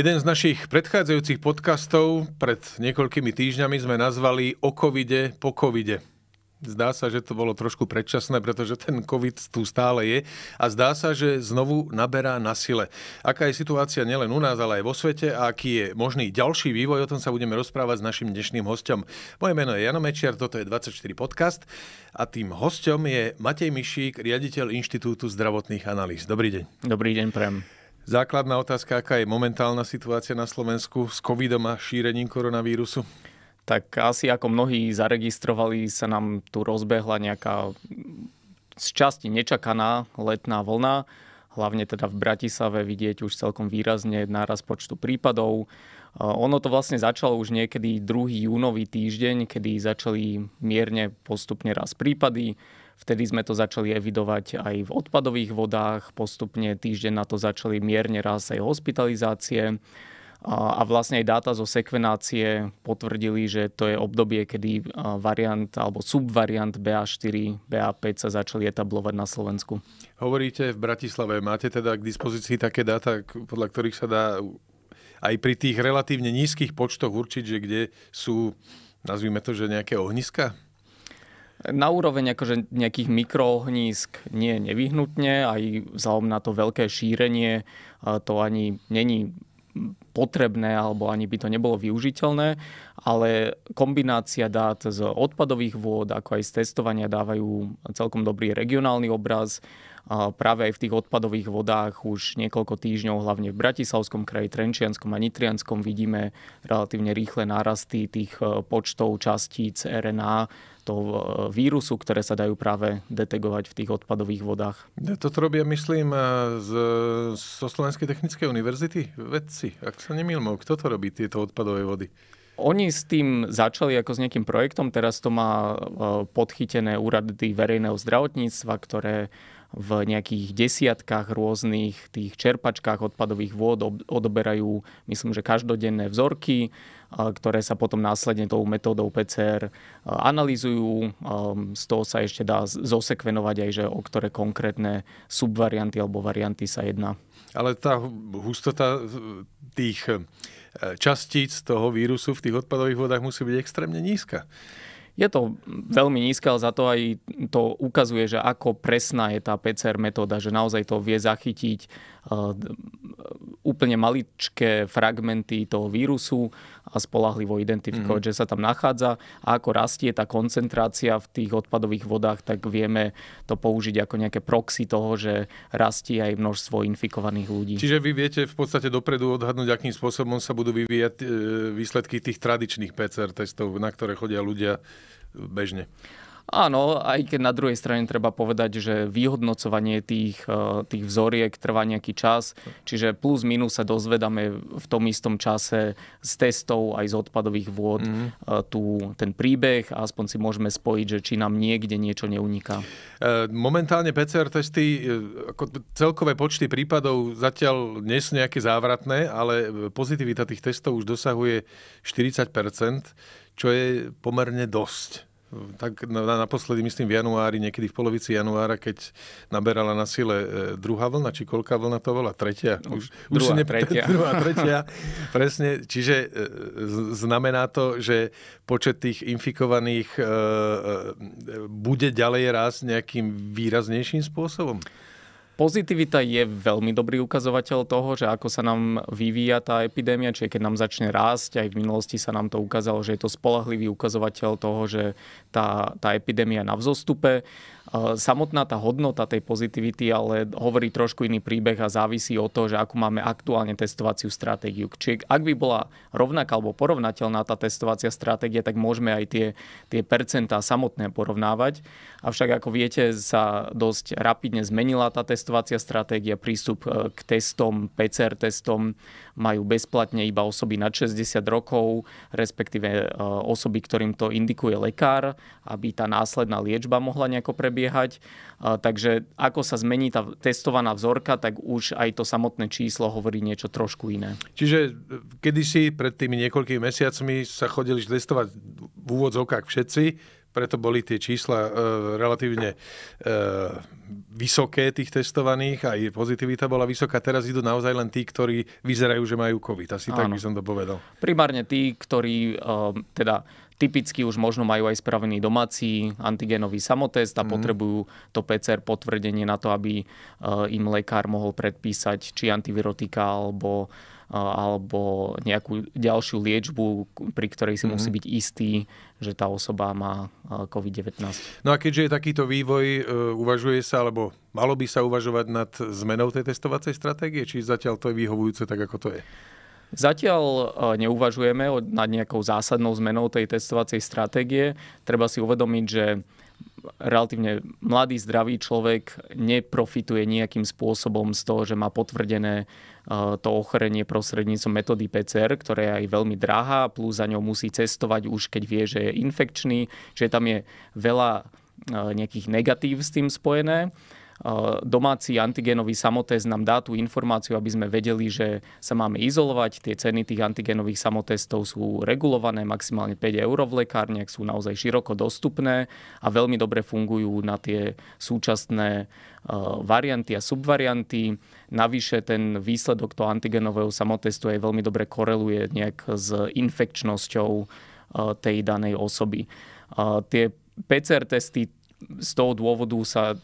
Jeden z našich predchádzajúcich podcastov pred niekoľkými týždňami sme nazvali o covide po covide. Zdá sa, že to bolo trošku predčasné, pretože ten COVID tu stále je a zdá sa, že znovu naberá na sile. Aká je situácia nielen u nás, ale aj vo svete a aký je možný ďalší vývoj, o tom sa budeme rozprávať s našim dnešným hostom. Moje meno je Jano Mečiar, toto je 24 podcast a tým hostom je Matej Mišík, riaditeľ Inštitútu zdravotných analýz. Dobrý deň. Dobrý deň, prem. Základná otázka, aká je momentálna situácia na Slovensku s covidom a šírením koronavírusu? Tak asi ako mnohí zaregistrovali, sa nám tu rozbehla nejaká z časti nečakaná letná vlna. Hlavne teda v Bratislave vidieť už celkom výrazne náraz počtu prípadov. Ono to vlastne začalo už niekedy 2. júnový týždeň, kedy začali mierne postupne raz prípady. Vtedy sme to začali evidovať aj v odpadových vodách, postupne týždeň na to začali mierne raz aj hospitalizácie. A vlastne aj dáta zo sekvenácie potvrdili, že to je obdobie, kedy variant alebo subvariant BA4, BA5 sa začali etablovať na Slovensku. Hovoríte v Bratislave, máte teda k dispozícii také dáta, podľa ktorých sa dá aj pri tých relatívne nízkych počtoch určiť, že kde sú, nazvime to, že nejaké ohniska? Na úroveň akože nejakých mikroohnízk nie nevyhnutne, aj vzhľadom na to veľké šírenie to ani není potrebné alebo ani by to nebolo využiteľné, ale kombinácia dát z odpadových vôd ako aj z testovania dávajú celkom dobrý regionálny obraz. A práve aj v tých odpadových vodách už niekoľko týždňov, hlavne v Bratislavskom kraji, Trenčianskom a Nitrianskom vidíme relatívne rýchle nárasty tých e, počtov častíc RNA toho eh, vírusu, ktoré sa dajú práve detegovať v tých odpadových vodách. Ja toto robia, myslím, eh, z, zo Slovenskej technickej univerzity vedci, ak sa nemýlim. Kto to robí, tieto odpadové vody? Oni s tým začali ako s nejakým projektom, teraz to má eh, podchytené úrady verejného zdravotníctva, ktoré v nejakých desiatkách rôznych tých čerpačkách odpadových vôd odoberajú, myslím, že každodenné vzorky ktoré sa potom následne tou metódou PCR e, analýzujú. E, z toho sa ešte dá zosekvenovať aj, že o ktoré konkrétne subvarianty alebo varianty sa jedná. Ale tá hustota tých e, častíc toho vírusu v tých odpadových vodách musí byť extrémne nízka. Je to veľmi nízke, ale za to aj to ukazuje, že ako presná je tá PCR metóda, že naozaj to vie zachytiť úplne maličké fragmenty toho vírusu a spolahlivo identifikovať, mm-hmm. že sa tam nachádza a ako rastie tá koncentrácia v tých odpadových vodách, tak vieme to použiť ako nejaké proxy toho, že rastie aj množstvo infikovaných ľudí. Čiže vy viete v podstate dopredu odhadnúť, akým spôsobom sa budú vyvíjať e, výsledky tých tradičných PCR testov, na ktoré chodia ľudia bežne. Áno, aj keď na druhej strane treba povedať, že vyhodnocovanie tých, eh, tých vzoriek trvá nejaký čas, čiže plus minus sa dozvedame v tom istom čase z testov aj z odpadových vôd mm. Eh, tu ten príbeh a aspoň si môžeme spojiť, že či nám niekde niečo neuniká. Eh, momentálne PCR testy, ako celkové počty prípadov zatiaľ nie sú nejaké závratné, ale pozitivita tých testov už dosahuje 40%, čo je pomerne dosť tak naposledy myslím v januári, niekedy v polovici januára, keď naberala na sile e, druhá vlna, či koľká vlna to bola? Tretia? Už, už druhá, ne... tretia. druhá, tretia. Presne, čiže e, znamená to, že počet tých infikovaných e, bude ďalej rásť nejakým výraznejším spôsobom? Pozitivita je veľmi dobrý ukazovateľ toho, že ako sa nám vyvíja tá epidémia, čiže keď nám začne rásť, aj v minulosti sa nám to ukázalo, že je to spolahlivý ukazovateľ toho, že tá, tá epidémia na vzostupe. E, samotná tá hodnota tej pozitivity ale hovorí trošku iný príbeh a závisí od toho, že akú máme aktuálne testovaciu stratégiu. Čiže ak by bola rovnaká alebo porovnateľná tá testovacia stratégia, tak môžeme aj tie, tie percentá samotné porovnávať. Avšak, ako viete, sa dosť rapidne zmenila tá testovacia stratégia. Prístup e, k testom, PCR testom majú bezplatne iba osoby nad 60 rokov, respektíve e, osoby, ktorým to indikuje lekár, aby tá následná liečba mohla nejako prebiehať. E, takže ako sa zmení tá testovaná vzorka, tak už aj to samotné číslo hovorí niečo trošku iné. Čiže kedysi pred tými niekoľkými mesiacmi sa chodili testovať v úvodzovkách všetci, preto boli tie čísla e, relatívne e, vysoké tých testovaných, A pozitivita bola vysoká. Teraz idú naozaj len tí, ktorí vyzerajú, že majú COVID. Asi Áno. tak by som to povedal. Primárne tí, ktorí e, teda typicky už možno majú aj spravený domáci antigenový samotest a mm. potrebujú to PCR potvrdenie na to, aby e, im lekár mohol predpísať či antivirotika alebo alebo nejakú ďalšiu liečbu, pri ktorej si mm-hmm. musí byť istý, že tá osoba má COVID-19. No a keďže je takýto vývoj, e, uvažuje sa, alebo malo by sa uvažovať nad zmenou tej testovacej stratégie, či zatiaľ to je vyhovujúce tak, ako to je? Zatiaľ e, neuvažujeme nad nejakou zásadnou zmenou tej testovacej stratégie. Treba si uvedomiť, že relatívne mladý, zdravý človek neprofituje nejakým spôsobom z toho, že má potvrdené e, to ochorenie prostredníctvom metódy PCR, ktorá je aj veľmi drahá, plus za ňou musí cestovať už keď vie, že je infekčný, že tam je veľa e, nejakých negatív s tým spojené domáci antigenový samotest nám dá tú informáciu, aby sme vedeli, že sa máme izolovať. Tie ceny tých antigenových samotestov sú regulované maximálne 5 eur v lekárniach, sú naozaj široko dostupné a veľmi dobre fungujú na tie súčasné e, varianty a subvarianty. Navyše ten výsledok toho antigenového samotestu aj veľmi dobre koreluje nejak s infekčnosťou e, tej danej osoby. E, tie PCR testy z toho dôvodu sa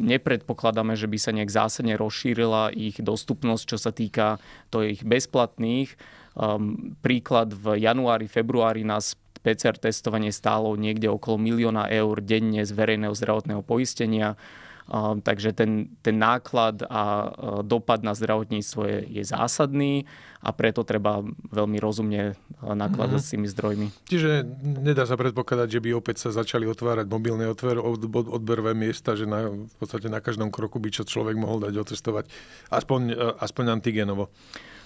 nepredpokladáme, že by sa nejak zásadne rozšírila ich dostupnosť, čo sa týka to ich bezplatných. Um, príklad v januári, februári nás PCR testovanie stálo niekde okolo milióna eur denne z verejného zdravotného poistenia. Ehm, takže ten, ten náklad a eh, dopad na zdravotníctvo je, je zásadný a preto treba veľmi rozumne eh, nakladať mm-hmm. s tými zdrojmi. Čiže nedá sa predpokladať, že by opäť sa začali otvárať mobilné odver, od, odberové miesta, že na, v podstate na každom kroku by čo človek mohol dať otestovať aspoň, eh, aspoň antigenovo.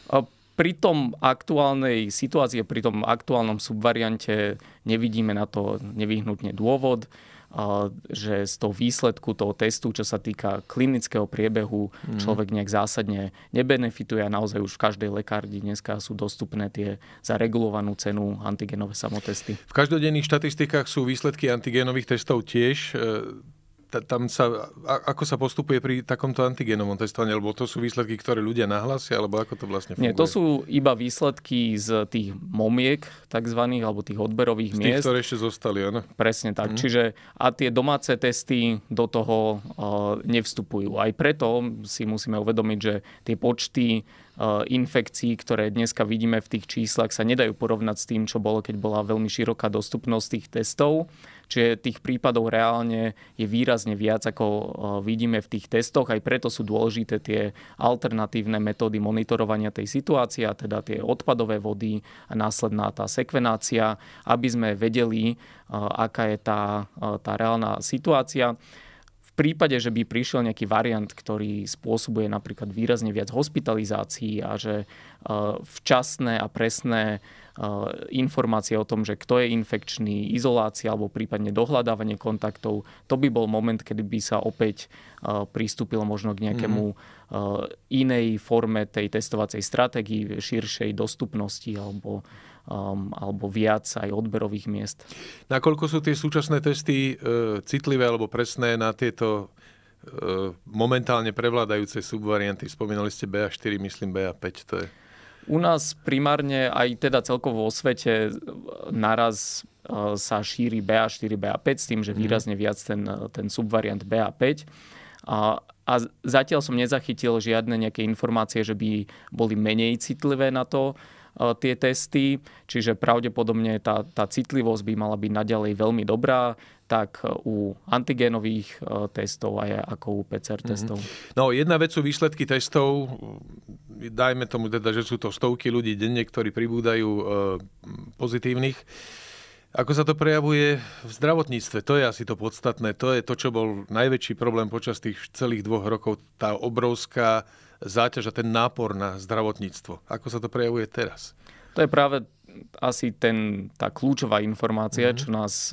A ehm, pri tom aktuálnej situácii, pri tom aktuálnom subvariante nevidíme na to nevyhnutne dôvod, že z toho výsledku toho testu, čo sa týka klinického priebehu, mm. človek nejak zásadne nebenefituje a naozaj už v každej lekárni dneska sú dostupné tie za regulovanú cenu antigenové samotesty. V každodenných štatistikách sú výsledky antigenových testov tiež e, tam sa, ako sa postupuje pri takomto antigenovom testovaní? Lebo to sú výsledky, ktoré ľudia nahlasia, alebo ako to vlastne funguje? Nie, to sú iba výsledky z tých momiek takzvaných, alebo tých odberových z tých, miest. ktoré ešte zostali, áno. Presne tak. Mm. Čiže a tie domáce testy do toho nevstupujú. Aj preto si musíme uvedomiť, že tie počty infekcií, ktoré dneska vidíme v tých číslach, sa nedajú porovnať s tým, čo bolo, keď bola veľmi široká dostupnosť tých testov. Čiže tých prípadov reálne je výrazne viac, ako e, vidíme v tých testoch. Aj preto sú dôležité tie alternatívne metódy monitorovania tej situácie, a teda tie odpadové vody a následná tá sekvenácia, aby sme vedeli, e, aká je tá, e, tá reálna situácia prípade, že by prišiel nejaký variant, ktorý spôsobuje napríklad výrazne viac hospitalizácií a že e, včasné a presné e, informácie o tom, že kto je infekčný, izolácia alebo prípadne dohľadávanie kontaktov, to by bol moment, kedy by sa opäť e, pristúpilo možno k nejakému mhm. inej forme tej testovacej stratégii, širšej dostupnosti alebo um, alebo viac aj odberových miest. Nakoľko sú tie súčasné testy e, citlivé alebo presné na tieto e, momentálne prevládajúce subvarianty? Spomínali ste BA4, myslím BA5. To je... U nás primárne aj teda celkovo vo svete e, naraz e, sa šíri BA4, BA5 s tým, že mhm. výrazne viac ten, e, ten subvariant BA5. A, a zatiaľ som nezachytil žiadne nejaké informácie, že by boli menej citlivé na to. E, tie testy, čiže pravdepodobne tá, tá citlivosť by mala byť naďalej veľmi dobrá tak e, u antigénových e, testov aj ako u PCR mhm. testov. Mm-hmm. No jedna vec sú výsledky testov, dajme tomu teda, že sú to stovky ľudí denne, ktorí pribúdajú pozitívnych. Ako sa to prejavuje v zdravotníctve? To je asi to podstatné. To je to, čo bol najväčší problém počas tých celých dvoch rokov. Tá obrovská záťaž a ten nápor na zdravotníctvo. Ako sa to prejavuje teraz? To je práve asi ten, tá kľúčová informácia, mm-hmm. čo nás e,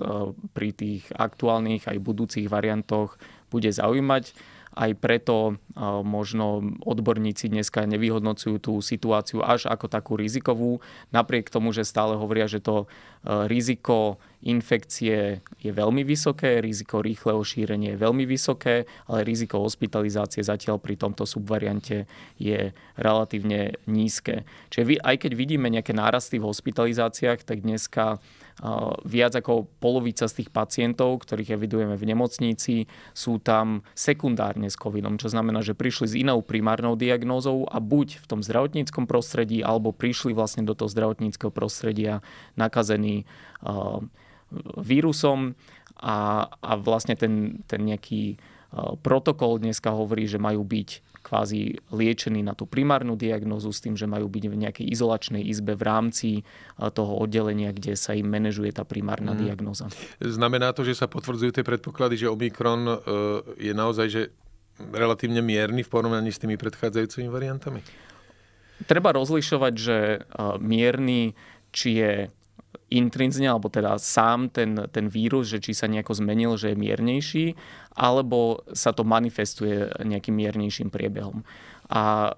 pri tých aktuálnych aj budúcich variantoch bude zaujímať aj preto možno odborníci dneska nevyhodnocujú tú situáciu až ako takú rizikovú, napriek tomu, že stále hovoria, že to riziko infekcie je veľmi vysoké, riziko rýchleho šírenia je veľmi vysoké, ale riziko hospitalizácie zatiaľ pri tomto subvariante je relatívne nízke. Čiže aj keď vidíme nejaké nárasty v hospitalizáciách, tak dneska Viac ako polovica z tých pacientov, ktorých evidujeme v nemocnici, sú tam sekundárne s covidom, čo znamená, že prišli s inou primárnou diagnózou a buď v tom zdravotníckom prostredí, alebo prišli vlastne do toho zdravotníckého prostredia nakazení vírusom a, a vlastne ten, ten nejaký protokol dneska hovorí, že majú byť kvázi liečení na tú primárnu diagnózu s tým, že majú byť v nejakej izolačnej izbe v rámci e, toho oddelenia, kde sa im manažuje tá primárna hmm. diagnóza. Znamená to, že sa potvrdzujú tie predpoklady, že Omikron e, je naozaj že relatívne mierny v porovnaní s tými predchádzajúcimi variantami? Treba rozlišovať, že e, mierny, či je intrinzne, alebo teda sám ten, ten vírus, že či sa nejako zmenil, že je miernejší, alebo sa to manifestuje nejakým miernejším priebehom. A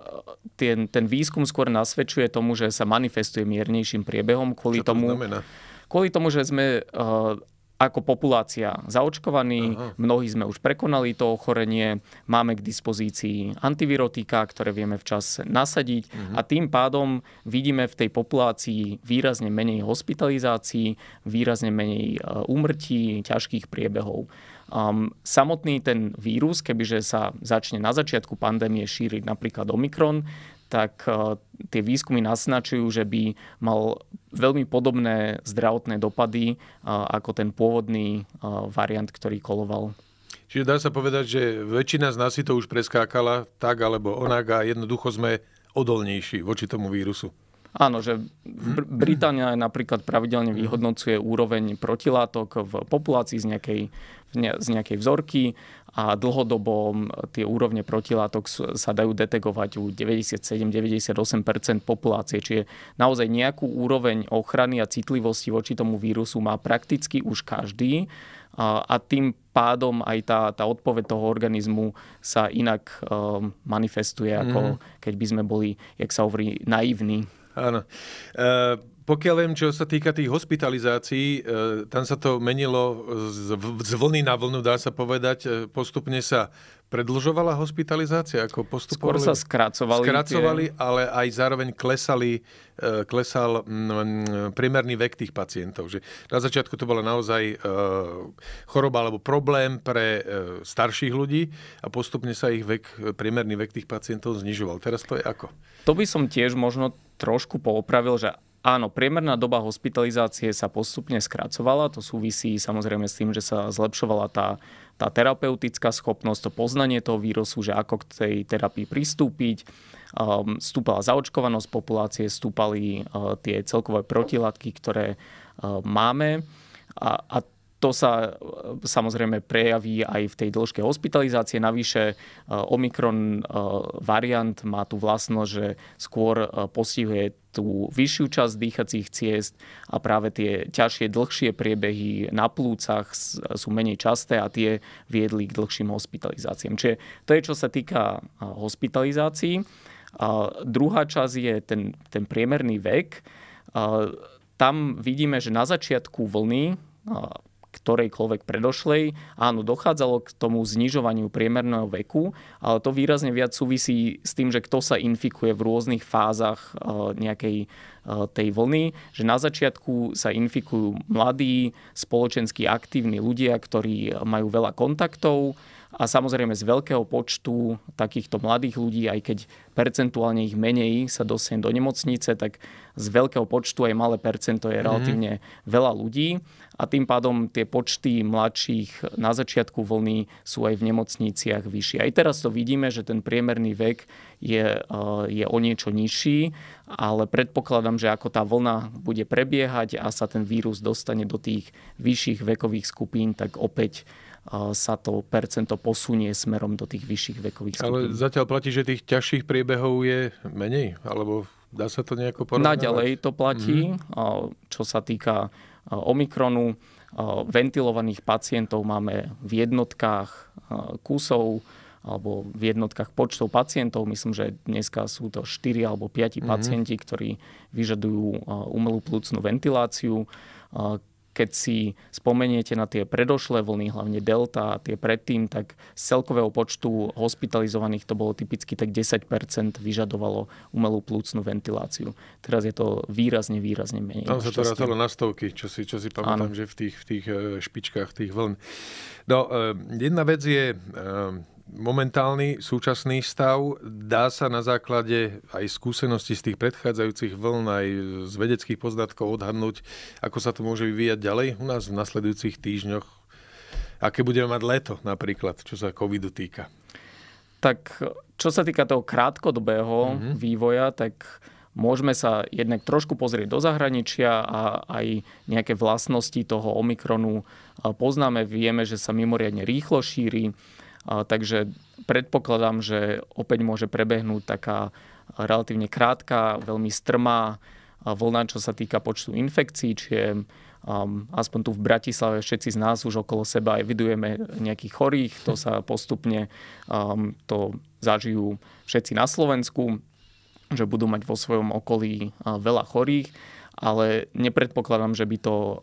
ten, ten výskum skôr nasvedčuje tomu, že sa manifestuje miernejším priebehom kvôli Čo to tomu... Znamená? Kvôli tomu, že sme uh, ako populácia zaočkovaní, Aha. mnohí sme už prekonali to ochorenie, máme k dispozícii antivirotika, ktoré vieme včas nasadiť uh-huh. a tým pádom vidíme v tej populácii výrazne menej hospitalizácií, výrazne menej e, úmrtí, ťažkých priebehov. Um, samotný ten vírus, kebyže sa začne na začiatku pandémie šíriť napríklad Omikron, tak e, tie výskumy naznačujú, že by mal veľmi podobné zdravotné dopady e, ako ten pôvodný e, variant, ktorý koloval. Čiže dá sa povedať, že väčšina z nás si to už preskákala tak alebo onak a jednoducho sme odolnejší voči tomu vírusu. Áno, že Br- Británia napríklad pravidelne vyhodnocuje úroveň protilátok v populácii z nejakej, z nejakej vzorky a dlhodobo tie úrovne protilátok sa dajú detegovať u 97-98 populácie. Čiže naozaj nejakú úroveň ochrany a citlivosti voči tomu vírusu má prakticky už každý a, tým pádom aj tá, tá odpoveď toho organizmu sa inak um, manifestuje, ako mhm. keď by sme boli, jak sa hovorí, naivní. I don't know. Pokiaľ viem, čo sa týka tých hospitalizácií, e, tam sa to menilo z vlny na vlnu, dá sa povedať. E, postupne sa predlžovala hospitalizácia? Ako Skôr sa skracovali. Skracovali, tie... ale aj zároveň klesali, e, klesal priemerný vek tých pacientov. Že na začiatku to bola naozaj choroba alebo problém pre starších ľudí a postupne sa ich vek, priemerný vek tých pacientov znižoval. Teraz to je ako? To by som tiež možno trošku poopravil, že Áno, priemerná doba hospitalizácie sa postupne skracovala, to súvisí samozrejme s tým, že sa zlepšovala tá, tá terapeutická schopnosť, to poznanie toho vírusu, že ako k tej terapii pristúpiť, um, stúpala zaočkovanosť populácie, stúpali uh, tie celkové protilátky, ktoré uh, máme a, a to sa e, samozrejme prejaví aj v tej dĺžke hospitalizácie. Navyše e, Omikron e, variant má tú vlastnosť, že skôr postihuje tú vyššiu časť dýchacích ciest a práve tie ťažšie, dlhšie priebehy na plúcach sú menej časté a tie viedli k dlhším hospitalizáciám. Čiže to je, čo sa týka hospitalizácií. A druhá časť je ten, ten priemerný vek. A tam vidíme, že na začiatku vlny ktorejkoľvek predošlej. Áno, dochádzalo k tomu znižovaniu priemerného veku, ale to výrazne viac súvisí s tým, že kto sa infikuje v rôznych fázach e, nejakej e, tej vlny, že na začiatku sa infikujú mladí, spoločensky aktívni ľudia, ktorí e, majú veľa kontaktov, a samozrejme z veľkého počtu takýchto mladých ľudí, aj keď percentuálne ich menej sa dosiem do nemocnice, tak z veľkého počtu aj malé percento je mhm. relatívne mm-hmm. veľa ľudí a tým pádom tie počty mladších na začiatku vlny sú aj v nemocniciach vyššie. Aj teraz to vidíme, že ten priemerný vek je, eh, je o niečo nižší, ale predpokladám, že ako tá vlna bude prebiehať a sa ten vírus dostane do tých vyšších vekových skupín, tak opäť sa to percento posunie smerom do tých vyšších vekových skupín. Ale zatiaľ platí, že tých ťažších priebehov je menej, alebo dá sa to nejako porovnať? Naďalej to platí, mm-hmm. čo sa týka Omikronu. Ventilovaných pacientov máme v jednotkách kusov alebo v jednotkách počtov pacientov. Myslím, že dneska sú to 4 alebo 5 mm-hmm. pacienti, ktorí vyžadujú umelú plúcnú ventiláciu keď si spomeniete na tie predošlé vlny, hlavne delta a tie predtým, tak z celkového počtu hospitalizovaných to bolo typicky tak 10% vyžadovalo umelú plúcnu ventiláciu. Teraz je to výrazne, výrazne menej. Tam sa to rátalo na stovky, čo si, čo si pamätám, ano. že v tých, v tých eh, špičkách tých vln. No, eh, jedna vec je eh, momentálny súčasný stav dá sa na základe aj skúsenosti z tých predchádzajúcich vln, aj z vedeckých poznatkov odhadnúť, ako sa to môže vyvíjať ďalej u nás v nasledujúcich týždňoch? Aké budeme mať leto napríklad, čo sa covidu týka? Tak čo sa týka toho krátkodobého mm-hmm. vývoja, tak môžeme sa jednak trošku pozrieť do zahraničia a aj nejaké vlastnosti toho Omikronu poznáme. Vieme, že sa mimoriadne rýchlo šíri Takže predpokladám, že opäť môže prebehnúť taká relatívne krátka, veľmi strmá vlna, čo sa týka počtu infekcií, či je Um, aspoň tu v Bratislave všetci z nás už okolo seba evidujeme nejakých chorých, to sa postupne um, to zažijú všetci na Slovensku, že budú mať vo svojom okolí uh, veľa chorých ale nepredpokladám, že by to uh,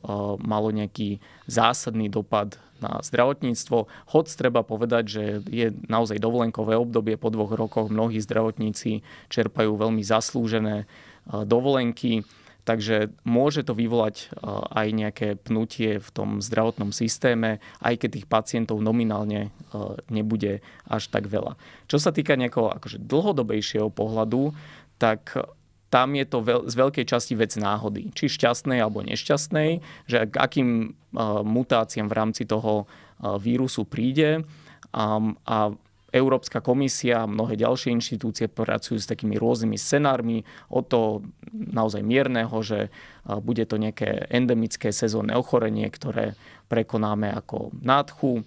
malo nejaký zásadný dopad na zdravotníctvo. Hoď treba povedať, že je naozaj dovolenkové obdobie po dvoch rokoch. Mnohí zdravotníci čerpajú veľmi zaslúžené uh, dovolenky, takže môže to vyvolať uh, aj nejaké pnutie v tom zdravotnom systéme, aj keď tých pacientov nominálne nebude až tak veľa. Čo sa týka nejakého akože dlhodobejšieho pohľadu, tak tam je to veľ, z veľkej časti vec náhody, či šťastnej alebo nešťastnej, že k akým uh, mutáciám v rámci toho uh, vírusu príde. Um, a Európska komisia a mnohé ďalšie inštitúcie pracujú s takými rôznymi scenármi O toho naozaj mierneho, že e, bude to nejaké endemické sezónne ochorenie, ktoré prekonáme ako nádchu,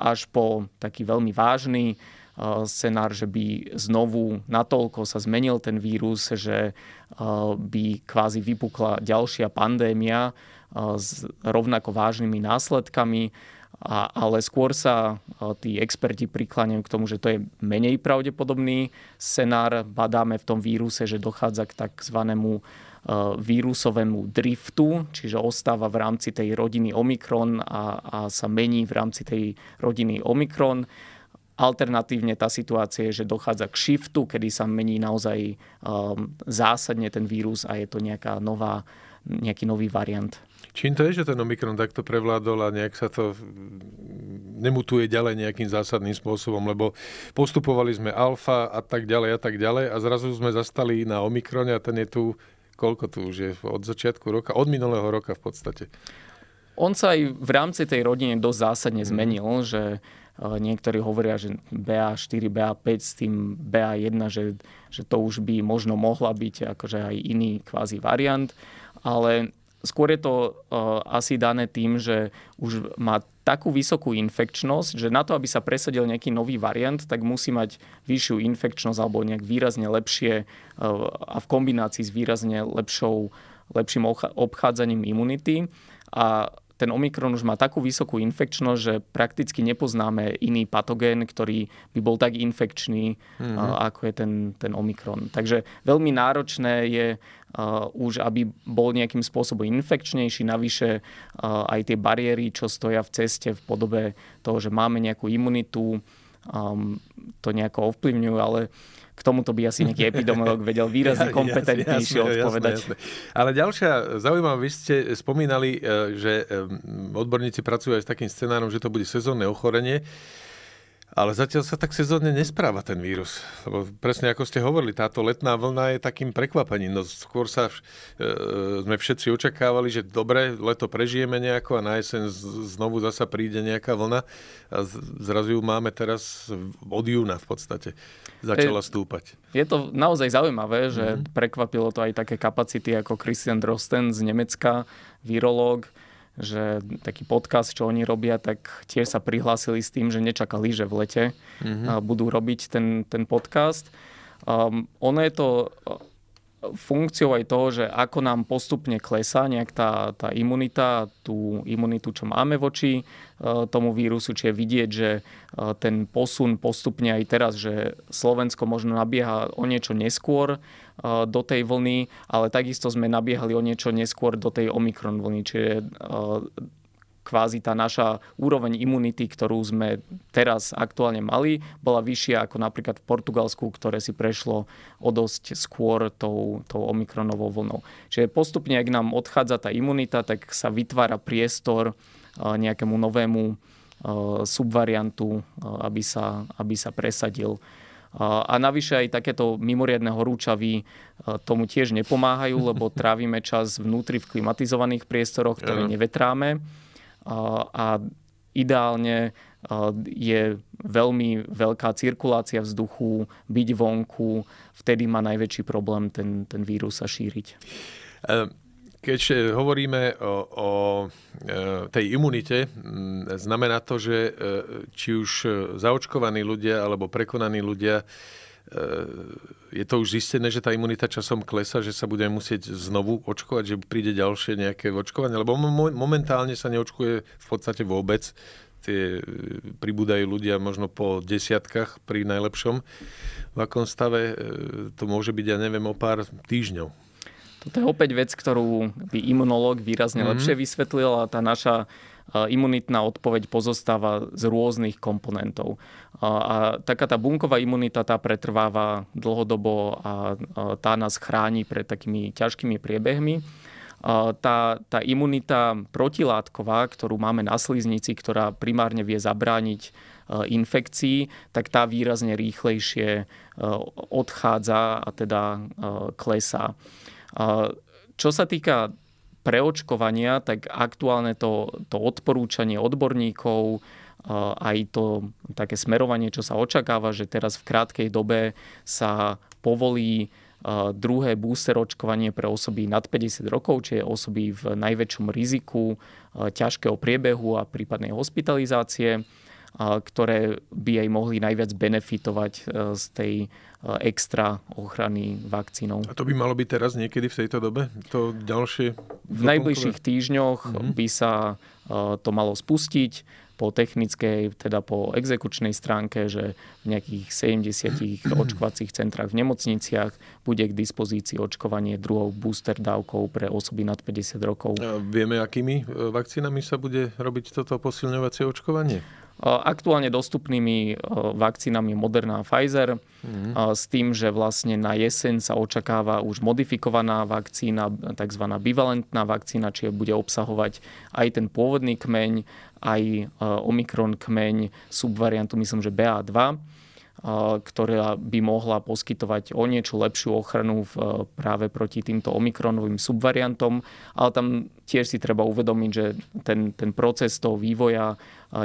až po taký veľmi vážny, Eh, scenár, že by znovu natoľko sa zmenil ten vírus, že eh, by kvázi vypukla ďalšia pandémia eh, s rovnako vážnymi následkami. A, ale skôr sa a, tí experti prikláňajú k tomu, že to je menej pravdepodobný scenár. Badáme v tom víruse, že dochádza k tzv. vírusovému driftu, čiže ostáva v rámci tej rodiny Omikron a, a sa mení v rámci tej rodiny Omikron. Alternatívne tá situácia je, že dochádza k shiftu, kedy sa mení naozaj um, zásadne ten vírus a je to nejaká nová, nejaký nový variant. Čím to je, že ten Omikron takto prevládol a nejak sa to mm, nemutuje ďalej nejakým zásadným spôsobom, lebo postupovali sme alfa a tak ďalej a tak ďalej a zrazu sme zastali na Omikrone a ten je tu, koľko tu už je, od začiatku roka, od minulého roka v podstate. On sa aj v rámci tej rodiny dosť zásadne mhm. zmenil, že Eh, niektorí hovoria, že BA4, BA5 s tým BA1, že, že to už by možno mohla byť akože aj iný kvázi variant, ale skôr je to eh, asi dané tým, že už má takú vysokú infekčnosť, že na to, aby sa presadil nejaký nový variant, tak musí mať vyššiu infekčnosť alebo nejak výrazne lepšie eh, a v kombinácii s výrazne lepšou, lepším obchádzaním imunity. A ten Omikron už má takú vysokú infekčnosť, že prakticky nepoznáme iný patogén, ktorý by bol tak infekčný, mm-hmm. Uh, ako je ten, ten Omikron. Takže veľmi náročné je uh, už, aby bol nejakým spôsobom infekčnejší. Navyše uh, aj tie bariéry, čo stoja v ceste v podobe toho, že máme nejakú imunitu, um, to nejako ovplyvňujú, ale uh, k tomuto by asi nejaký epidemiolog vedel výrazne kompetentnejšie odpovedať. Jasne, jasne. Ale ďalšia zaujímavá, vy ste spomínali, e, že e, odborníci pracujú aj s takým scenárom, že to bude sezónne ochorenie. Ale zatiaľ sa tak sezónne nespráva ten vírus. Lebo presne ako ste hovorili, táto letná vlna je takým prekvapením. No skôr sa vš- e, e sme všetci očakávali, že dobre, leto prežijeme nejako a na jeseň znovu zasa príde nejaká vlna a zrazu ju máme teraz od júna v podstate. Začala e, stúpať. Je to naozaj zaujímavé, že mm-hmm. prekvapilo to aj také kapacity ako Christian Drosten z Nemecka, virológ, že taký podcast, čo oni robia, tak tiež sa prihlásili s tým, že nečakali, že v lete mm-hmm. budú robiť ten, ten podcast. Um, ono je to funkciou aj toho, že ako nám postupne klesá nejak tá, tá imunita, tú imunitu, čo máme voči e, tomu vírusu, či je vidieť, že e, ten posun postupne aj teraz, že Slovensko možno nabieha o niečo neskôr e, do tej vlny, ale takisto sme nabiehali o niečo neskôr do tej Omikron vlny, čiže kvázi tá naša úroveň imunity, ktorú sme teraz aktuálne mali, bola vyššia ako napríklad v Portugalsku, ktoré si prešlo o dosť skôr tou, tou omikronovou vlnou. Čiže postupne, ak nám odchádza tá imunita, tak sa vytvára priestor e, nejakému novému e, subvariantu, e, aby sa, aby sa presadil. A navyše aj takéto mimoriadne horúčavy tomu tiež nepomáhajú, lebo trávime čas vnútri v klimatizovaných priestoroch, ktoré nevetráme a ideálne je veľmi veľká cirkulácia vzduchu, byť vonku, vtedy má najväčší problém ten, ten vírus sa šíriť. E, keď hovoríme o, o e, tej imunite, znamená to, že e, či už zaočkovaní ľudia alebo prekonaní ľudia je to už zistené, že tá imunita časom klesa, že sa budeme musieť znovu očkovať, že príde ďalšie nejaké očkovanie, lebo momentálne sa neočkuje v podstate vôbec. Tie e, pribúdajú ľudia možno po desiatkách pri najlepšom. V akom stave e, to môže byť, ja neviem, o pár týždňov. Toto je opäť vec, ktorú by imunológ výrazne mm-hmm. lepšie vysvetlil a tá naša Eh, imunitná odpoveď pozostáva z rôznych komponentov. Eh, a taká tá bunková imunita tá pretrváva dlhodobo a eh, tá nás chráni pred takými ťažkými priebehmi tá, tá imunita protilátková, ktorú máme na sliznici, ktorá primárne vie zabrániť infekcií, tak tá výrazne rýchlejšie odchádza a teda klesá. Čo sa týka preočkovania, tak aktuálne to, to odporúčanie odborníkov, e, aj to také smerovanie, čo sa očakáva, že teraz v krátkej dobe sa povolí e, druhé booster očkovanie pre osoby nad 50 rokov, čiže osoby v najväčšom riziku e, ťažkého priebehu a prípadnej hospitalizácie ktoré by jej mohli najviac benefitovať e, z tej e, extra ochrany vakcínou. A to by malo byť teraz niekedy v tejto dobe? To ďalšie... V najbližších týždňoch mm-hmm. by sa e, to malo spustiť po technickej, teda po exekučnej stránke, že v nejakých 70 očkovacích centrách v nemocniciach bude k dispozícii očkovanie druhou booster dávkou pre osoby nad 50 rokov. A vieme, akými vakcínami sa bude robiť toto posilňovacie očkovanie? E, aktuálne dostupnými e, vakcínami Moderna a Pfizer mm. s tým, že vlastne na jeseň sa očakáva už modifikovaná vakcína, tzv. bivalentná vakcína, čiže bude obsahovať aj ten pôvodný kmeň, aj omikron kmeň, subvariantu myslím, že BA2 ktorá by mohla poskytovať o niečo lepšiu ochranu v, e, práve proti týmto omikronovým subvariantom. Ale tam tiež si treba uvedomiť, že ten, ten proces toho vývoja e,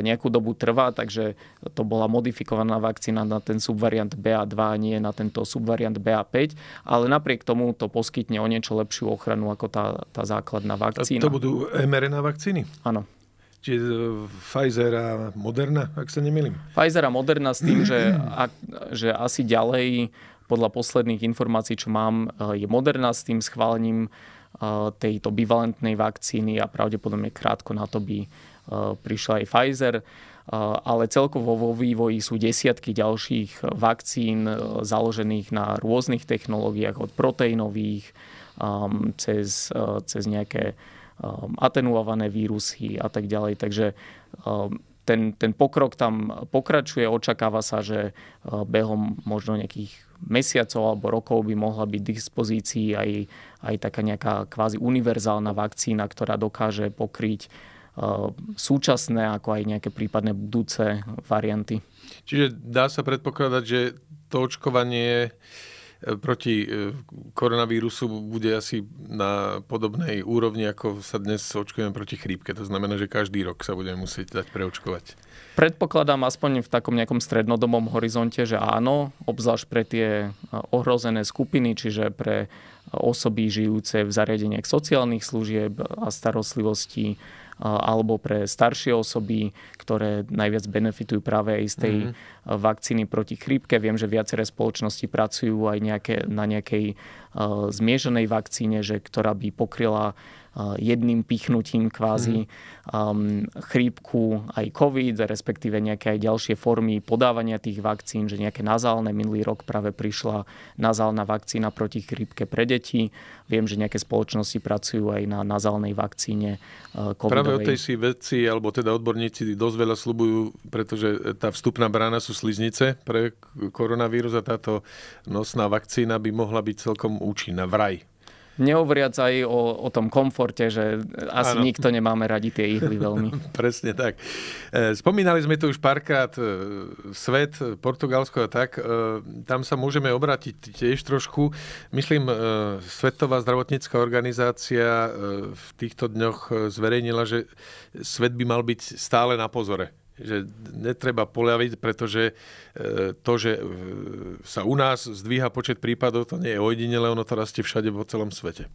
nejakú dobu trvá, takže to bola modifikovaná vakcína na ten subvariant BA2, nie na tento subvariant BA5, ale napriek tomu to poskytne o niečo lepšiu ochranu ako tá, tá základná vakcína. A to budú mRNA vakcíny? Áno. Čiže Pfizer a Moderna, ak sa nemýlim. Pfizer a Moderna s tým, že, a, že asi ďalej podľa posledných informácií, čo mám, e, je Moderna s tým schválením e, tejto bivalentnej vakcíny a pravdepodobne krátko na to by e, prišla aj Pfizer. Ale celkovo vo vývoji sú desiatky ďalších vakcín založených na rôznych technológiách, od proteínových cez, cez nejaké Um, atenuované vírusy a tak ďalej. Takže um, ten, ten pokrok tam pokračuje, očakáva sa, že uh, behom možno nejakých mesiacov alebo rokov by mohla byť v dispozícii aj, aj taká nejaká kvázi univerzálna vakcína, ktorá dokáže pokryť uh, súčasné, ako aj nejaké prípadné budúce varianty. Čiže dá sa predpokladať, že to očkovanie Uh proti e, koronavírusu bude asi na podobnej úrovni, ako sa dnes očkujeme proti chrípke. To znamená, že každý rok sa budeme musieť dať preočkovať. Predpokladám aspoň v takom nejakom strednodobom horizonte, že áno, obzvlášť pre tie e, ohrozené skupiny, čiže pre osoby žijúce v zariadeniach sociálnych služieb a starostlivosti alebo pre staršie osoby, ktoré najviac benefitujú práve aj z tej mm-hmm. vakcíny proti chrípke. Viem, že viaceré spoločnosti pracujú aj nejaké, na nejakej uh, zmiešanej vakcíne, že, ktorá by pokryla uh, Eh, jedným pichnutím kvázi mhm. um, chrípku aj COVID, respektíve nejaké aj ďalšie formy podávania tých vakcín, že nejaké nazálne. Minulý rok práve prišla nazálna vakcína proti chrípke pre deti. Viem, že nejaké spoločnosti pracujú aj na nazálnej vakcíne eh, covid Práve o tej si vedci, alebo teda odborníci dosť veľa slubujú, pretože tá vstupná brána sú sliznice pre koronavírus a táto nosná vakcína by mohla byť celkom účinná. Vraj, Nehovoriac aj o, o tom komforte, že asi ano. nikto nemáme radi tie ihly veľmi. Presne tak. E, spomínali sme tu už párkrát e, svet, Portugalsko a tak. E, tam sa môžeme obrátiť tiež trošku. Myslím, Svetová zdravotnícká organizácia v týchto dňoch zverejnila, že svet by mal byť stále na pozore že netreba poľaviť, pretože e, to, že e, sa u nás zdvíha počet prípadov, to nie je ojedinele, ono to rastie všade po celom svete.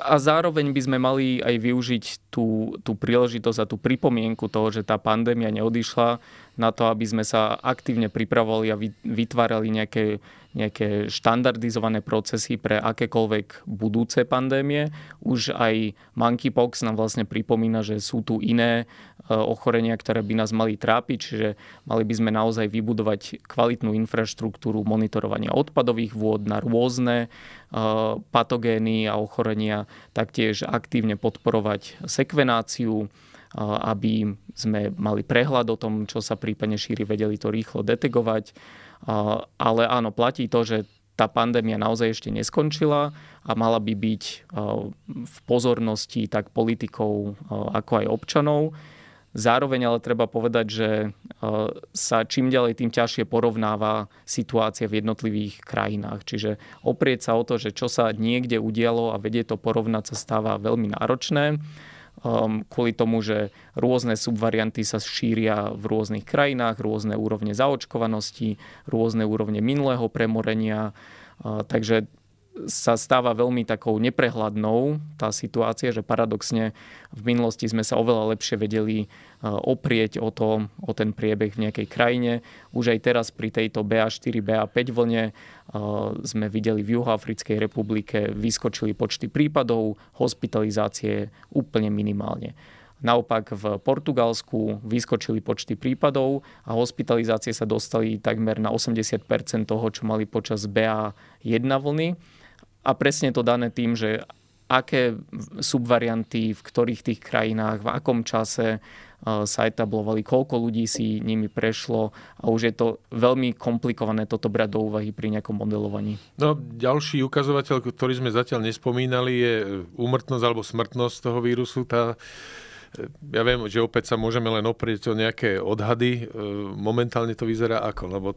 A zároveň by sme mali aj využiť tú, tú príležitosť a tú pripomienku toho, že tá pandémia neodišla na to, aby sme sa aktívne pripravovali a vytvárali nejaké nejaké štandardizované procesy pre akékoľvek budúce pandémie. Už aj monkeypox nám vlastne pripomína, že sú tu iné e, ochorenia, ktoré by nás mali trápiť, čiže mali by sme naozaj vybudovať kvalitnú infraštruktúru monitorovania odpadových vôd na rôzne e, patogény a ochorenia, taktiež aktívne podporovať sekvenáciu, e, aby sme mali prehľad o tom, čo sa prípadne šíri, vedeli to rýchlo detegovať ale áno, platí to, že tá pandémia naozaj ešte neskončila a mala by byť v pozornosti tak politikov ako aj občanov. Zároveň ale treba povedať, že sa čím ďalej tým ťažšie porovnáva situácia v jednotlivých krajinách. Čiže oprieť sa o to, že čo sa niekde udialo a vedie to porovnať sa stáva veľmi náročné um, kvôli tomu, že rôzne subvarianty sa šíria v rôznych krajinách, rôzne úrovne zaočkovanosti, rôzne úrovne minulého premorenia. Uh, takže sa stáva veľmi takou neprehľadnou tá situácia, že paradoxne v minulosti sme sa oveľa lepšie vedeli e, oprieť o, to, o ten priebeh v nejakej krajine. Už aj teraz pri tejto BA4, BA5 vlne e, sme videli v Juhoafrickej republike vyskočili počty prípadov, hospitalizácie úplne minimálne. Naopak v Portugalsku vyskočili počty prípadov a hospitalizácie sa dostali takmer na 80 toho, čo mali počas BA1 vlny a presne to dané tým, že aké subvarianty v ktorých tých krajinách, v akom čase eh, sa etablovali, koľko ľudí si nimi prešlo a už je to veľmi komplikované toto brať do úvahy pri nejakom modelovaní. No, ďalší ukazovateľ, ktorý sme zatiaľ nespomínali, je eh, úmrtnosť alebo smrtnosť toho vírusu. Tá, eh, ja viem, že opäť sa môžeme len oprieť o nejaké odhady. Momentálne to vyzerá ako? Lebo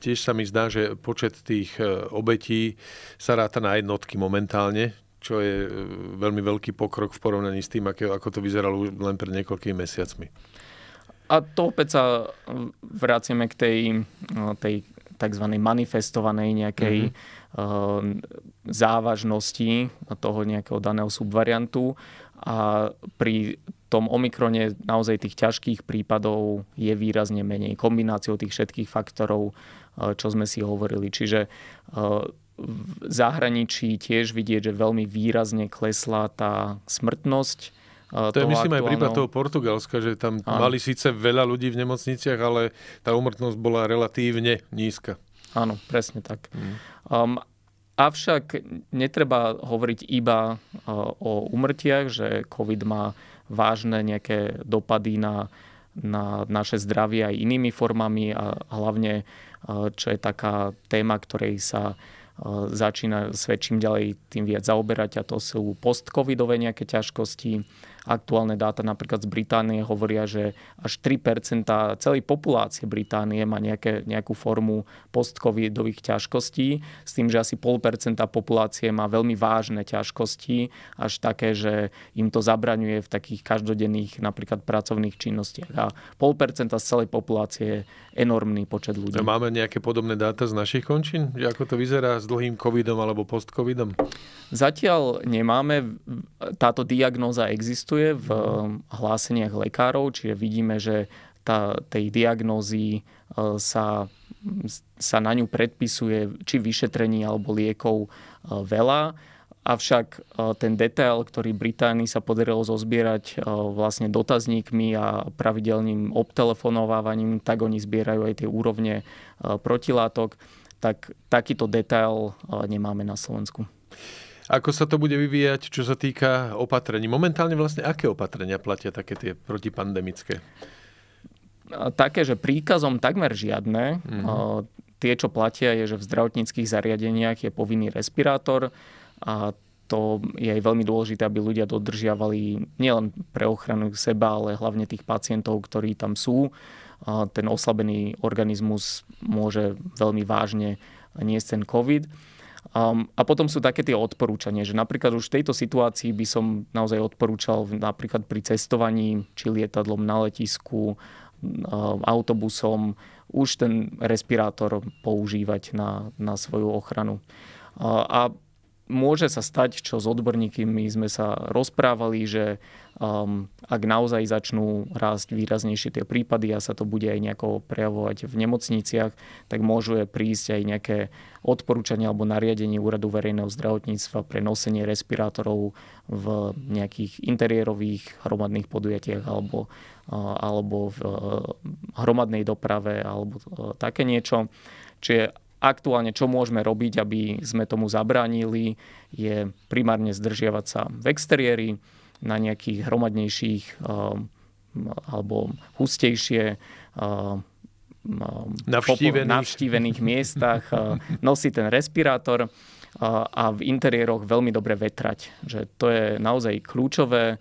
tiež sa mi zdá, že počet tých e, obetí sa ráta na jednotky momentálne, čo je e, veľmi veľký pokrok v porovnaní s tým, ako to vyzeralo len pred niekoľkými mesiacmi. A to opäť sa e, vraciame k tej, tej tzv. manifestovanej nejakej mm-hmm. závažnosti toho nejakého daného subvariantu. A pri tom Omikrone naozaj tých ťažkých prípadov je výrazne menej kombináciou tých všetkých faktorov, e, čo sme si hovorili. Čiže e, v zahraničí tiež vidieť, že veľmi výrazne klesla tá smrtnosť. E, to je myslím aj prípad toho Portugalska, že tam mali síce veľa ľudí v nemocniciach, ale tá umrtnosť bola relatívne nízka. Áno, presne tak. Mm. Um, avšak netreba hovoriť iba uh, o umrtiach, že COVID má uh, vážne nejaké dopady na, na naše zdravie aj inými formami a hlavne, e, čo je taká téma, ktorej sa e, začína svet čím ďalej tým viac zaoberať a to sú post-covidové nejaké ťažkosti, Aktuálne dáta napríklad z Británie hovoria, že až 3% celej populácie Británie má nejaké, nejakú formu post-covidových ťažkostí, s tým, že asi 0,5% populácie má veľmi vážne ťažkosti, až také, že im to zabraňuje v takých každodenných napríklad pracovných činnostiach. A 0,5% z celej populácie je enormný počet ľudí. A máme nejaké podobné dáta z našich končín? Že ako to vyzerá s dlhým covidom alebo post-covidom? Zatiaľ nemáme. Táto diagnóza existuje vysvetľuje v um, hláseniach lekárov, čiže vidíme, že tá, tej diagnózy uh, sa, sa na ňu predpisuje či vyšetrení alebo liekov uh, veľa. Avšak uh, ten detail, ktorý Británii sa podarilo zozbierať vlastne dotazníkmi a pravidelným obtelefonovávaním, tak oni zbierajú aj tie úrovne protilátok, tak takýto detail nemáme na Slovensku ako sa to bude vyvíjať, čo sa týka opatrení. Momentálne vlastne aké opatrenia platia také tie protipandemické? Také, že príkazom takmer žiadne. Mm-hmm. Tie, čo platia, je, že v zdravotníckých zariadeniach je povinný respirátor a to je aj veľmi dôležité, aby ľudia dodržiavali nielen pre ochranu seba, ale hlavne tých pacientov, ktorí tam sú. ten oslabený organizmus môže veľmi vážne niesť ten COVID. Um, a potom sú také tie odporúčania, že napríklad už v tejto situácii by som naozaj odporúčal napríklad pri cestovaní, či lietadlom na letisku, autobusom, už ten respirátor používať na, na svoju ochranu. A môže sa stať, čo s odborníkmi sme sa rozprávali, že um, ak naozaj začnú rásť výraznejšie tie prípady a sa to bude aj nejako prejavovať v nemocniciach, tak môžu prísť aj nejaké odporúčania alebo nariadenie Úradu verejného zdravotníctva pre nosenie respirátorov v nejakých interiérových hromadných podujatiach alebo, uh, alebo v uh, hromadnej doprave alebo uh, také niečo. Čiže aktuálne čo môžeme robiť, aby sme tomu zabránili, je primárne zdržiavať sa v exteriéri, na nejakých hromadnejších ehm, alebo hustejšie ehm, ehm, navštívených, navštívených miestach, nosiť ten respirátor a v interiéroch veľmi dobre vetrať. Že to je naozaj kľúčové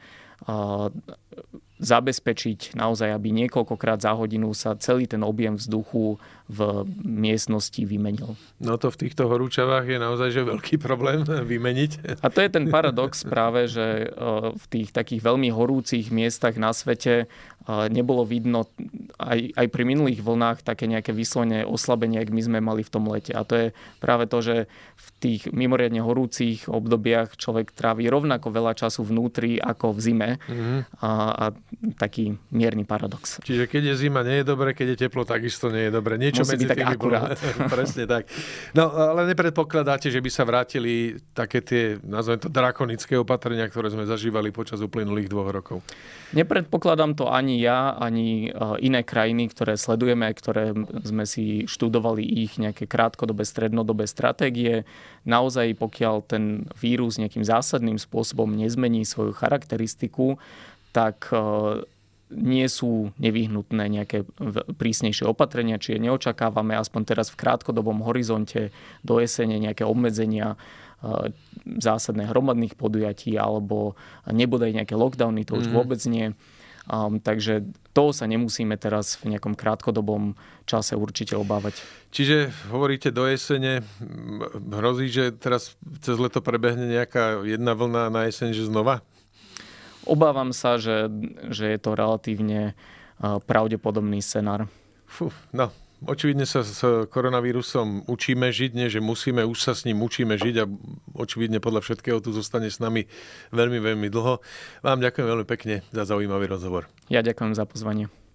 zabezpečiť naozaj, aby niekoľkokrát za hodinu sa celý ten objem vzduchu v miestnosti vymenil. No to v týchto horúčavách je naozaj že veľký problém vymeniť. A to je ten paradox práve, že e, v tých takých veľmi horúcich miestach na svete e, nebolo vidno aj, aj pri minulých vlnách také nejaké vyslovene oslabenie, ak my sme mali v tom lete. A to je práve to, že v tých mimoriadne horúcich obdobiach človek trávi rovnako veľa času vnútri ako v zime. Mm-hmm. A, a taký mierny paradox. Čiže keď je zima, nie je dobre, keď je teplo, takisto nie je dobre. Niečo Musí medzi byť tak tými akurát. Presne tak. No, ale nepredpokladáte, že by sa vrátili také tie, nazvem to, drakonické opatrenia, ktoré sme zažívali počas uplynulých dvoch rokov? Nepredpokladám to ani ja, ani e, iné krajiny, ktoré sledujeme, ktoré sme si študovali ich nejaké krátkodobé, strednodobé stratégie. Naozaj, pokiaľ ten vírus nejakým zásadným spôsobom nezmení svoju charakteristiku, tak eh, nie sú nevyhnutné nejaké prísnejšie opatrenia, čiže neočakávame aspoň teraz v krátkodobom horizonte do jesene nejaké obmedzenia eh, zásadné hromadných podujatí alebo nebodaj nejaké lockdowny, to už mm. vôbec nie. Um, takže toho sa nemusíme teraz v nejakom krátkodobom čase určite obávať. Čiže hovoríte do jesene, hrozí, že teraz cez leto prebehne nejaká jedna vlna na jeseň, že znova? obávam sa, že, že je to relatívne eh, pravdepodobný scenár. Fú, no, Očividne sa s koronavírusom učíme žiť, nie že musíme, už sa s ním učíme žiť a očividne podľa všetkého tu zostane s nami veľmi, veľmi dlho. Vám ďakujem veľmi pekne za zaujímavý rozhovor. Ja ďakujem za pozvanie.